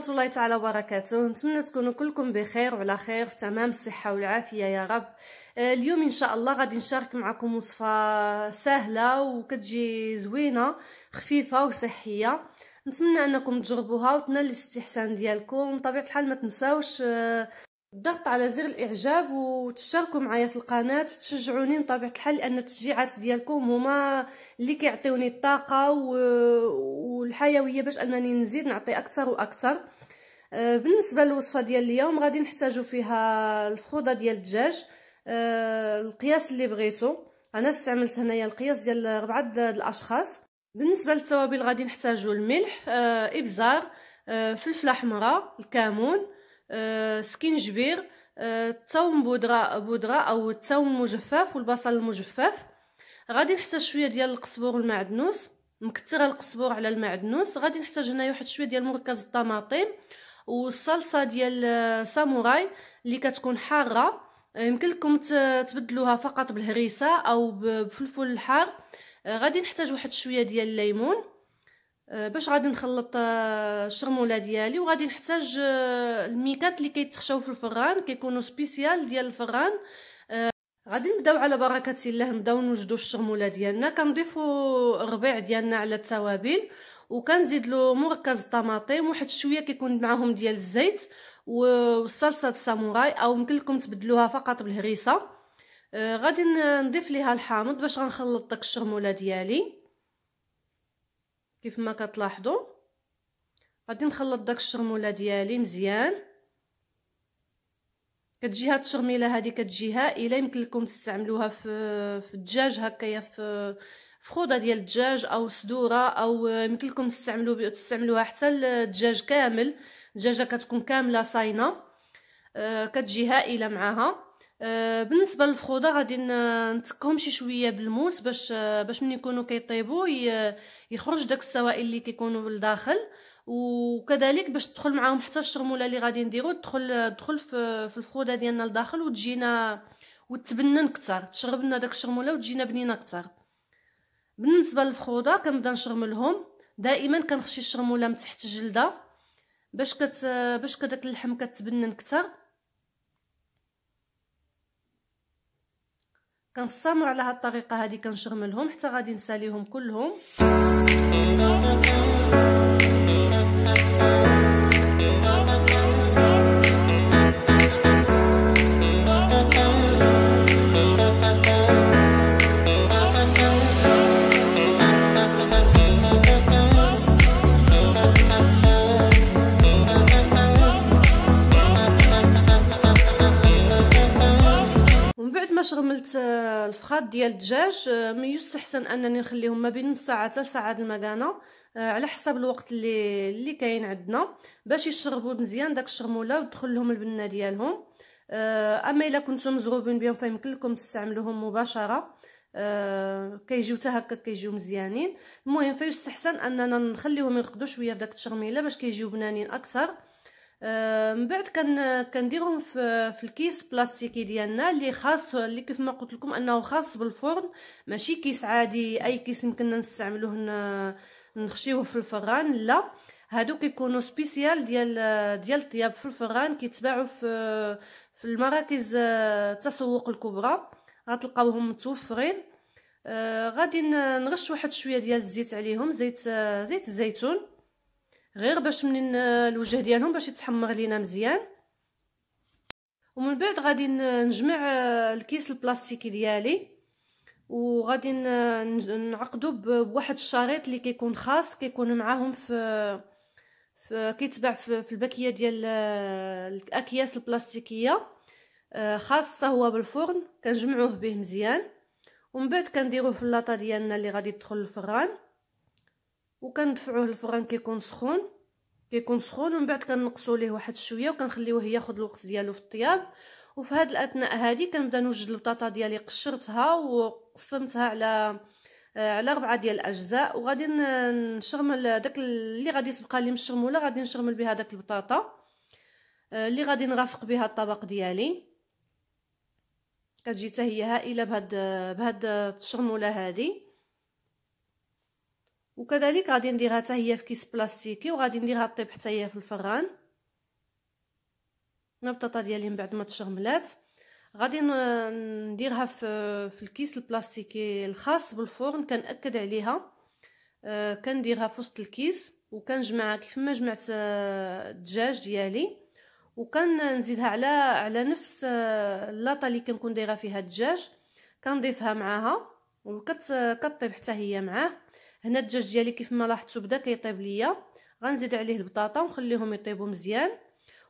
ورحمه الله تعالى وبركاته نتمنى تكونوا كلكم بخير وعلى خير في تمام الصحه والعافيه يا رب اليوم ان شاء الله غادي نشارك معكم وصفه سهله وكتجي زوينه خفيفه وصحيه نتمنى انكم تجربوها وتنال الاستحسان ديالكم بطبيعه الحال ما تنساوش الضغط على زر الاعجاب وتشاركوا معايا في القناه وتشجعوني بطبيعه الحال لان التشجيعات ديالكم هما اللي كيعطيوني الطاقه والحيويه باش انني نزيد نعطي اكثر واكثر آه، بالنسبه للوصفه ديال اليوم غادي نحتاجو فيها الفخوضه ديال الدجاج آه، القياس اللي بغيتو انا استعملت هنايا القياس ديال ربعه الاشخاص بالنسبه للتوابل غادي نحتاجو الملح آه، ابزار فلفله حمراء الكمون آه، سكينجبير الثوم آه، بودره بودره او الثوم مجفف والبصل المجفف غادي نحتاج شويه ديال القزبور والمعدنوس مكثره القزبور على المعدنوس غادي نحتاج هنايا واحد شويه ديال مركز الطماطم والصلصه ديال آه، ساموراي اللي كتكون حاره يمكن لكم تبدلوها فقط بالهريسه او بفلفل الحار غادي نحتاج واحد شويه ديال الليمون آه، باش غادي نخلط آه، الشرموله ديالي وغادي نحتاج آه، الميكات اللي كيتخشاو في الفران كيكونوا سبيسيال ديال الفران غادي نبداو على بركه الله نبداو نوجدوا الشرموله ديالنا كنضيفوا الربيع ديالنا على التوابل وكنزيد له مركز الطماطم واحد شويه كيكون معاهم ديال الزيت والصلصه الساموراي او يمكن لكم تبدلوها فقط بالهريسه غادي نضيف ليها الحامض باش غنخلط داك الشرموله ديالي كيف ما كتلاحظوا غادي نخلط داك الشرموله ديالي مزيان كتجي هاد الشرميله هادي كتجي هائله يمكن لكم تستعملوها في في الدجاج هكايا في فخوضه ديال الدجاج او صدوره او يمكن لكم تستعملوا تستعملوها حتى الدجاج كامل الدجاجه كتكون كامله صاينه أه كتجي هائله معاها آه، بالنسبه للفخوده غادي نتكهم شي شويه بالموس باش آه، باش ملي يكونوا كيطيبوا يخرج داك السوائل اللي كيكونوا في الداخل وكذلك باش تدخل معاهم حتى الشرموله اللي غادي نديرو تدخل تدخل في الفخوده ديالنا لداخل وتجينا وتبنن كتر تشرب لنا داك الشرموله وتجينا بنينه كتر بالنسبه للفخوده كنبدا نشرملهم دائما كنخشي الشرموله من تحت الجلده باش كت باش كداك اللحم كتبنن كتر كنستمر على هاد الطريقه هادي كنشغملهم حتى غادي نساليهم كلهم فاش غملت آه، الفخاد ديال الدجاج آه، يستحسن انني نخليهم ما بين نص ساعه حتى ساعه المكانه آه، على حسب الوقت اللي اللي كاين عندنا باش يشربوا مزيان داك الشرموله وتدخل لهم البنه ديالهم اما الا كنتو مزروبين بهم فيمكن لكم تستعملوهم مباشره كيجيو حتى هكا كيجيو مزيانين المهم فيستحسن اننا نخليهم يرقدوا شويه في داك الشرميله باش كيجيو بنانين اكثر آه، من بعد كن كنديرهم في في الكيس بلاستيكي ديالنا اللي خاص اللي كيف ما قلت لكم انه خاص بالفرن ماشي كيس عادي اي كيس يمكننا نستعملوه نخشيوه في الفران لا هادو كيكونوا سبيسيال ديال ديال الطياب في الفران كيتباعوا في في المراكز آه، التسوق الكبرى غتلقاوهم متوفرين آه غادي نرش واحد شويه ديال الزيت عليهم زيت آه زيت الزيتون غير باش منين آه، الوجه ديالهم باش يتحمر لينا مزيان ومن بعد غادي نجمع آه، الكيس البلاستيكي ديالي وغادي نعقدو بواحد الشريط اللي كيكون خاص كيكون معاهم في, في كيتباع في, في الباكيه ديال آه، الاكياس البلاستيكيه خاصه هو بالفرن كنجمعوه به مزيان ومن بعد كنديروه في اللاطه ديالنا اللي غادي تدخل الفران وكندفعوه الفران كيكون سخون كيكون سخون ومن بعد كنقصوا ليه واحد شويه وكنخليوه ياخذ الوقت ديالو في الطياب وفي هذه الاثناء هذه كنبدا نوجد البطاطا ديالي قشرتها وقسمتها على آه، على ربعه ديال الاجزاء وغادي نشرمل داك اللي غادي تبقى لي مشرموله غادي نشرمل بها داك البطاطا آه، اللي غادي نرافق بها الطبق ديالي كتجي حتى هي هائله بهاد بهاد التشرموله هذه وكذلك غادي نديرها حتى هي في كيس بلاستيكي وغادي نديرها طيب حتى هي في الفران البطاطا ديالي من بعد ما تشغملات غادي نديرها في في الكيس البلاستيكي الخاص بالفرن كنأكد عليها أه كنديرها في وسط الكيس وكنجمعها كيف ما جمعت آه، الدجاج ديالي وكنزيدها على على نفس آه، اللاطه اللي كنكون دايره فيها الدجاج كنضيفها معاها وكتطيب حتى هي معاه هنا الدجاج ديالي كيف ما لاحظتوا بدا كيطيب ليا غنزيد عليه البطاطا ونخليهم يطيبوا مزيان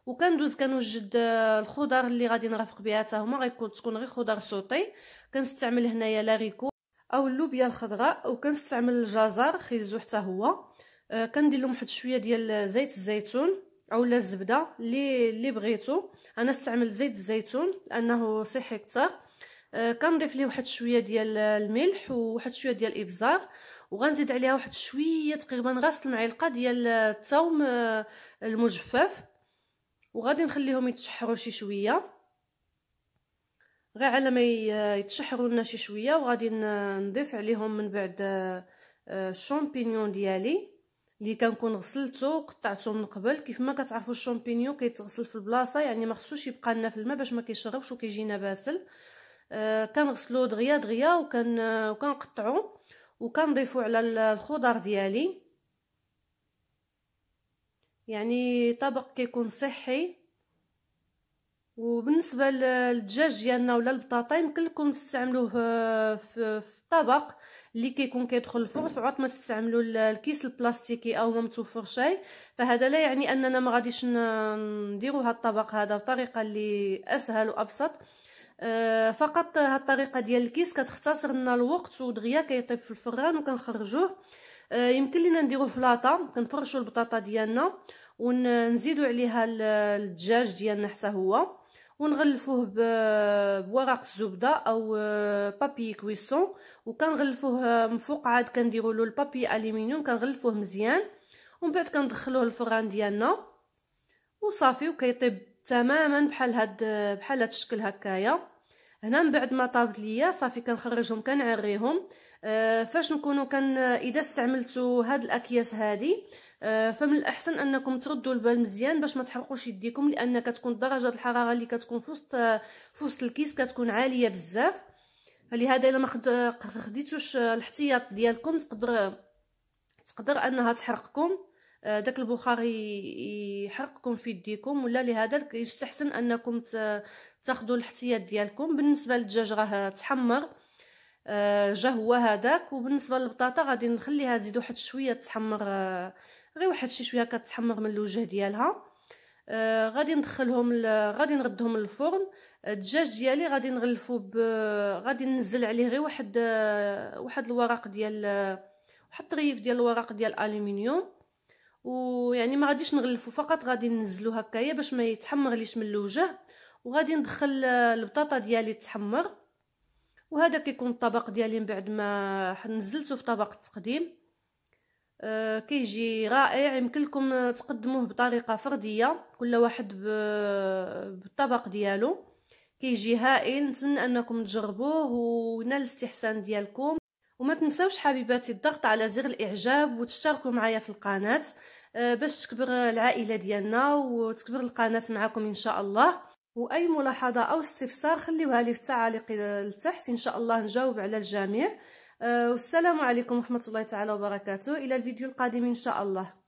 وكندوز كنوجد آه، الخضر اللي غادي نرافق بها حتى هما غيكون تكون غير خضر سوطي كنستعمل هنايا لاريكو او اللوبيا الخضراء وكنستعمل الجزر خيزو حتى هو آه كندير لهم واحد شويه ديال زيت الزيتون اولا الزبده اللي اللي بغيتو انا استعمل زيت الزيتون لانه صحي كثر آه كنضيف ليه واحد شويه ديال الملح وواحد شويه ديال الابزار وغنزيد عليها واحد شويه تقريبا غسل المعلقه ديال الثوم آه، المجفف وغادي نخليهم يتشحروا شي شويه غير على ما آه، يتشحروا لنا شي شويه وغادي نضيف عليهم من بعد الشامبينيون آه، ديالي اللي كنكون غسلته وقطعته من قبل كيف ما كتعرفوا الشامبينيون كيتغسل في البلاصه يعني ما خصوش يبقى لنا في الماء باش ما كيشربش وكيجينا باسل آه كنغسلو دغيا دغيا وكن وكنقطعو وكنضيفو على الخضر ديالي يعني طبق كيكون صحي وبالنسبه للدجاج ديالنا ولا البطاطا يمكن لكم تستعملوه في الطبق اللي كيكون كيدخل الفرن فعاد ما تستعملوا الكيس البلاستيكي او ما شيء فهذا لا يعني اننا ما غاديش نديروا هذا الطبق هذا بطريقه اللي اسهل وابسط أه، فقط هاد الطريقه ديال الكيس كتختصر لنا الوقت ودغيا كيطيب في الفران وكنخرجوه أه، يمكن لينا نديروه في لاطا كنفرشوا البطاطا ديالنا ونزيدوا عليها الدجاج ديالنا حتى هو ونغلفوه بورق الزبده او بابي أه، كويسون وكنغلفوه من فوق عاد كنديروا له البابي الومنيوم كنغلفوه مزيان ومن بعد كندخلوه الفران ديالنا وصافي وكيطيب تماما بحال هاد بحال هاد الشكل هكايا هنا من بعد ما طابت ليا صافي كنخرجهم كنعريهم آه، فاش نكونوا كان اذا استعملتوا هاد الاكياس هادي آه، فمن الاحسن انكم تردوا البال مزيان باش ما تحرقوش يديكم لان كتكون درجه الحراره اللي كتكون فوسط وسط الكيس كتكون عاليه بزاف فلهذا الا ما خديتوش الاحتياط ديالكم تقدر تقدر انها تحرقكم آه، داك البخار يحرقكم في يديكم ولا لهذا يستحسن انكم تاخذوا الاحتياط ديالكم بالنسبه للدجاج راه تحمر آه، جا هو هذاك وبالنسبه للبطاطا غادي نخليها تزيد واحد شويه تحمر آه، غير واحد شي شويه كتحمر من الوجه ديالها غادي ندخلهم غادي نردهم للفرن الدجاج ديالي غادي نغلفو ب غادي ننزل عليه غير واحد واحد الورق ديال واحد طريف ديال الورق ديال الالومنيوم ويعني ما غاديش نغلفو فقط غادي ننزلو هكايا باش ما يتحمر ليش من الوجه وغادي ندخل البطاطا ديالي تحمر وهذا كيكون الطبق ديالي من بعد ما نزلته في طبق التقديم أه كيجي رائع يمكن لكم تقدموه بطريقه فرديه كل واحد بالطبق ديالو كيجي هائل نتمنى انكم تجربوه ونال الاستحسان ديالكم وما تنسوش حبيباتي الضغط على زر الاعجاب وتشتركوا معايا في القناه آه، باش تكبر العائله ديالنا وتكبر القناه معكم ان شاء الله واي ملاحظه او استفسار خليوها لي في التعاليق لتحت ان شاء الله نجاوب على الجميع آه، والسلام عليكم ورحمه الله تعالى وبركاته الى الفيديو القادم ان شاء الله